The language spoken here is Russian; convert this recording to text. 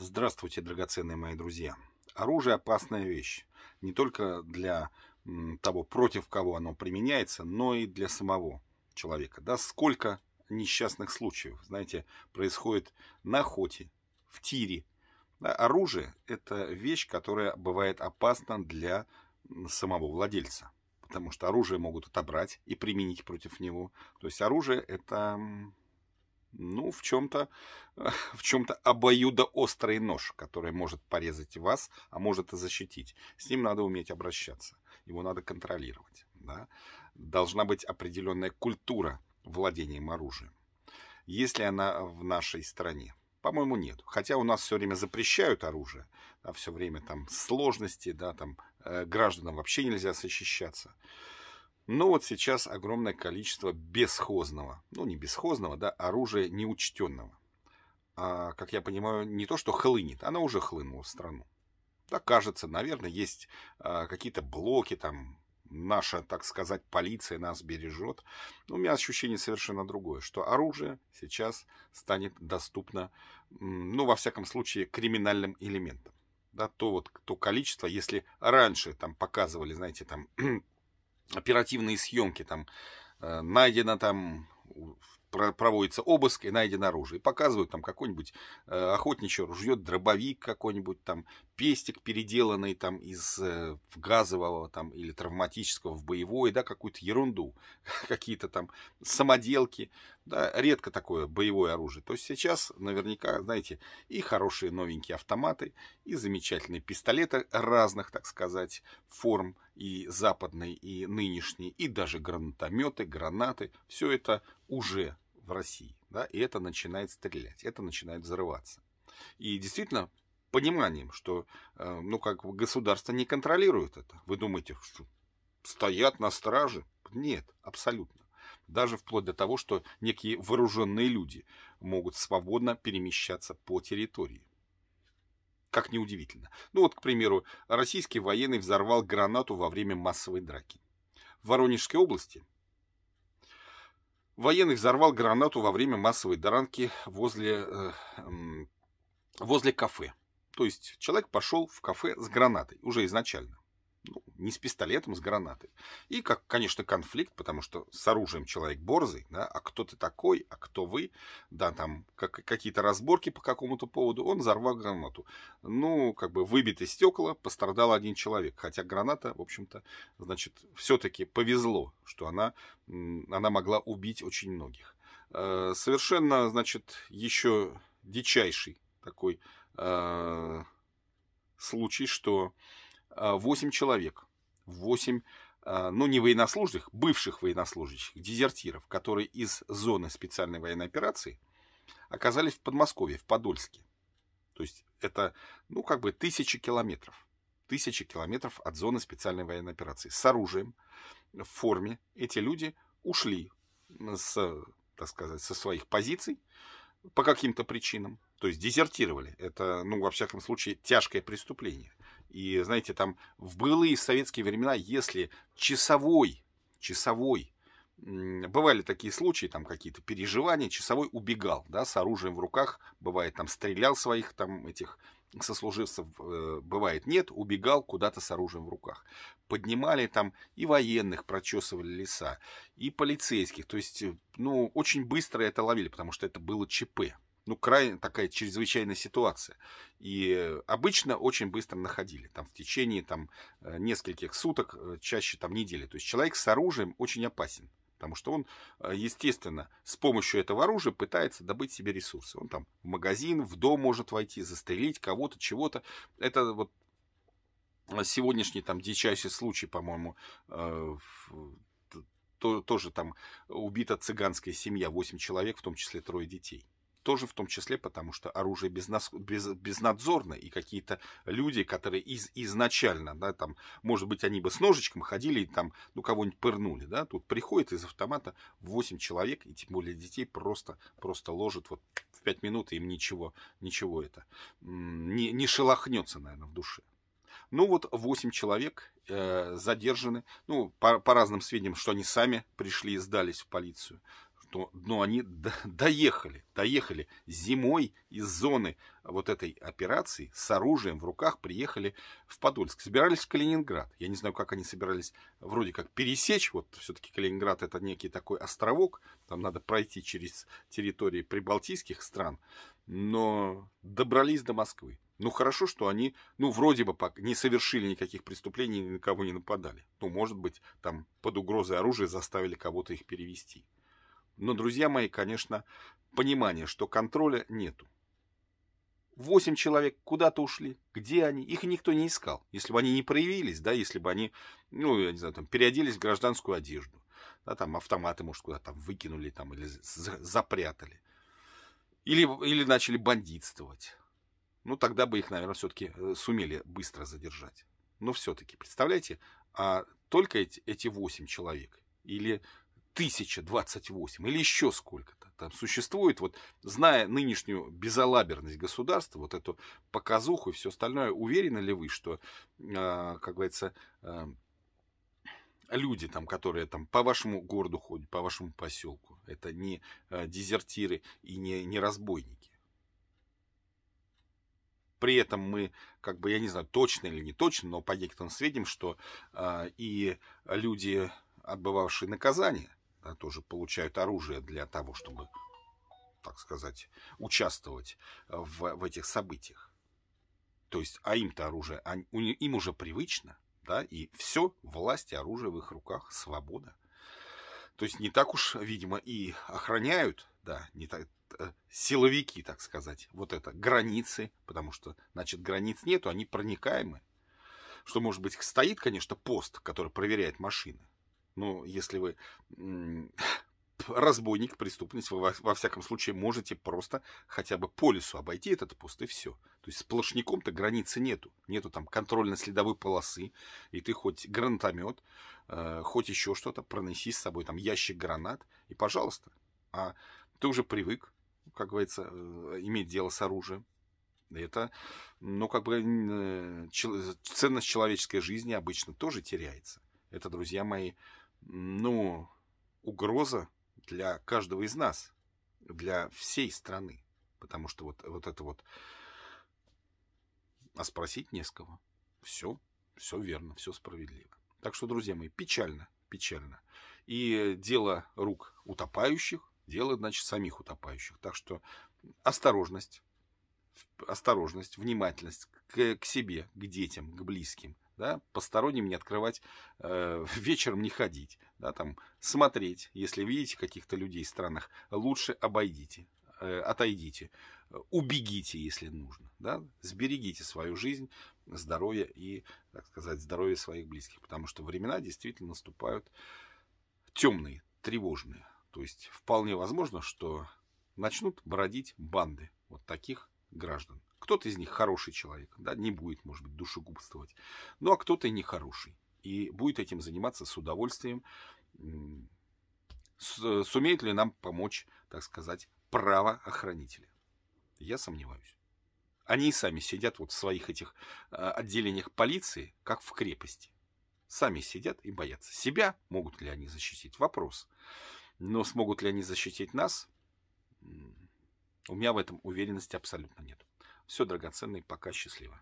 Здравствуйте, драгоценные мои друзья. Оружие – опасная вещь. Не только для того, против кого оно применяется, но и для самого человека. Да, сколько несчастных случаев, знаете, происходит на охоте, в тире. Да, оружие – это вещь, которая бывает опасна для самого владельца. Потому что оружие могут отобрать и применить против него. То есть оружие – это ну, в чем-то в чем-то обоюдоострый нож, который может порезать вас, а может и защитить. С ним надо уметь обращаться, его надо контролировать. Да? Должна быть определенная культура владением оружием. Если она в нашей стране, по-моему, нет. Хотя у нас все время запрещают оружие, да, все время там сложности, да, там э, гражданам вообще нельзя защищаться. Но вот сейчас огромное количество бесхозного, ну не бесхозного, да, оружия неучтенного. А, как я понимаю, не то, что хлынет, она уже хлынула в страну. Да, кажется, наверное, есть а, какие-то блоки там, наша, так сказать, полиция нас бережет. Но у меня ощущение совершенно другое, что оружие сейчас станет доступно, ну, во всяком случае, криминальным элементам. Да, то вот то количество, если раньше там показывали, знаете, там оперативные съемки. Там э, найдено там проводится обыск и найдено оружие. И показывают там какой-нибудь э, охотничье ружье, дробовик какой-нибудь там, пестик, переделанный там из э, газового там или травматического в боевой, да, какую-то ерунду, какие-то там самоделки, да, редко такое боевое оружие. То есть сейчас наверняка, знаете, и хорошие новенькие автоматы, и замечательные пистолеты разных, так сказать, форм, и западные, и нынешние, и даже гранатометы, гранаты, все это уже в России, да, и это начинает стрелять, это начинает взрываться. И действительно, пониманием, что э, ну, как государство не контролирует это. Вы думаете, что стоят на страже? Нет, абсолютно. Даже вплоть до того, что некие вооруженные люди могут свободно перемещаться по территории. Как неудивительно. Ну вот, к примеру, российский военный взорвал гранату во время массовой драки. В Воронежской области военный взорвал гранату во время массовой дранки возле, э, возле кафе. То есть человек пошел в кафе с гранатой уже изначально. Ну, не с пистолетом, а с гранатой. И, как, конечно, конфликт, потому что с оружием человек борзый, да, а кто ты такой, а кто вы, да, там как, какие-то разборки по какому-то поводу, он взорвал гранату. Ну, как бы выбиты стекла, пострадал один человек, хотя граната, в общем-то, значит, все-таки повезло, что она, она могла убить очень многих. Э, совершенно, значит, еще дичайший такой Э, случай, что 8 э, человек, 8, э, ну не военнослужащих, бывших военнослужащих, дезертиров, которые из зоны специальной военной операции оказались в Подмосковье, в Подольске. То есть это, ну как бы тысячи километров тысячи километров от зоны специальной военной операции. С оружием, в форме эти люди ушли с, так сказать, со своих позиций по каким-то причинам. То есть дезертировали. Это, ну, во всяком случае, тяжкое преступление. И, знаете, там в былые советские времена, если часовой, часовой, бывали такие случаи, там какие-то переживания, часовой убегал, да, с оружием в руках, бывает, там стрелял своих, там, этих сослуживцев, э, бывает, нет, убегал куда-то с оружием в руках. Поднимали там и военных, прочесывали леса, и полицейских, то есть, э, ну, очень быстро это ловили, потому что это было ЧП, ну, крайне такая чрезвычайная ситуация. И обычно очень быстро находили, там, в течение там, э, нескольких суток, э, чаще там недели. То есть человек с оружием очень опасен. Потому что он, э, естественно, с помощью этого оружия пытается добыть себе ресурсы. Он там в магазин, в дом может войти, застрелить кого-то, чего-то. Это вот сегодняшний там дичайший случай, по-моему, тоже там убита цыганская семья, 8 человек, в том числе трое детей тоже в том числе, потому что оружие безнас... без... безнадзорно, и какие-то люди, которые из... изначально, да, там, может быть, они бы с ножичком ходили и там, ну, кого-нибудь пырнули, да, тут приходит из автомата 8 человек, и тем более детей просто, просто ложат вот в 5 минут, и им ничего, ничего это не, не шелохнется, наверное, в душе. Ну вот 8 человек э, задержаны, ну по, по разным сведениям, что они сами пришли и сдались в полицию то, но ну, они доехали, доехали зимой из зоны вот этой операции с оружием в руках приехали в Подольск, собирались в Калининград. Я не знаю, как они собирались вроде как пересечь, вот все-таки Калининград это некий такой островок, там надо пройти через территории прибалтийских стран, но добрались до Москвы. Ну, хорошо, что они, ну, вроде бы не совершили никаких преступлений, ни на кого не нападали. Ну, может быть, там под угрозой оружия заставили кого-то их перевести. Но, друзья мои, конечно, понимание, что контроля нету. Восемь человек куда-то ушли. Где они? Их никто не искал. Если бы они не проявились, да, если бы они, ну, я не знаю, там, переоделись в гражданскую одежду. Да, там автоматы, может, куда-то там выкинули там или запрятали. Или, или начали бандитствовать. Ну, тогда бы их, наверное, все-таки э, сумели быстро задержать. Но все-таки, представляете, а только эти, эти 8 человек или 1028 или еще сколько-то. Там существует, вот, зная нынешнюю безалаберность государства, вот эту показуху и все остальное, уверены ли вы, что, э, как говорится, э, люди, там, которые там, по вашему городу ходят, по вашему поселку, это не э, дезертиры и не, не разбойники? При этом мы, как бы, я не знаю, точно или не точно, но по некоторым сведениям, что э, и люди, отбывавшие наказание, а тоже получают оружие для того, чтобы, так сказать, участвовать в, в этих событиях. То есть, а им-то оружие, они, им уже привычно, да, и все, власть оружие в их руках, свобода. То есть не так уж, видимо, и охраняют, да, не так, э, силовики, так сказать, вот это, границы, потому что, значит, границ нету, они проникаемы. Что, может быть, стоит, конечно, пост, который проверяет машины, ну, если вы разбойник, преступность, вы во, всяком случае можете просто хотя бы по лесу обойти этот пост и все. То есть сплошняком-то границы нету. Нету там контрольно-следовой полосы, и ты хоть гранатомет, э, хоть еще что-то, пронеси с собой там ящик гранат, и пожалуйста. А ты уже привык, как говорится, э, иметь дело с оружием. Это, ну, как бы, э, э, ценность человеческой жизни обычно тоже теряется. Это, друзья мои, ну, угроза для каждого из нас, для всей страны. Потому что вот, вот это вот... А спросить не с кого. Все, все верно, все справедливо. Так что, друзья мои, печально, печально. И дело рук утопающих, дело, значит, самих утопающих. Так что осторожность, осторожность, внимательность к, к себе, к детям, к близким – да, посторонним не открывать, э, вечером не ходить, да, там, смотреть, если видите каких-то людей в странах, лучше обойдите, э, отойдите, убегите, если нужно, да, сберегите свою жизнь, здоровье и, так сказать, здоровье своих близких, потому что времена действительно наступают темные, тревожные, то есть вполне возможно, что начнут бродить банды вот таких граждан. Кто-то из них хороший человек, да, не будет, может быть, душегубствовать. Ну, а кто-то и нехороший. И будет этим заниматься с удовольствием. Сумеет ли нам помочь, так сказать, правоохранители? Я сомневаюсь. Они и сами сидят вот в своих этих э, отделениях полиции, как в крепости. Сами сидят и боятся. Себя могут ли они защитить? Вопрос. Но смогут ли они защитить нас? У меня в этом уверенности абсолютно нет. Все, драгоценное пока, счастливо.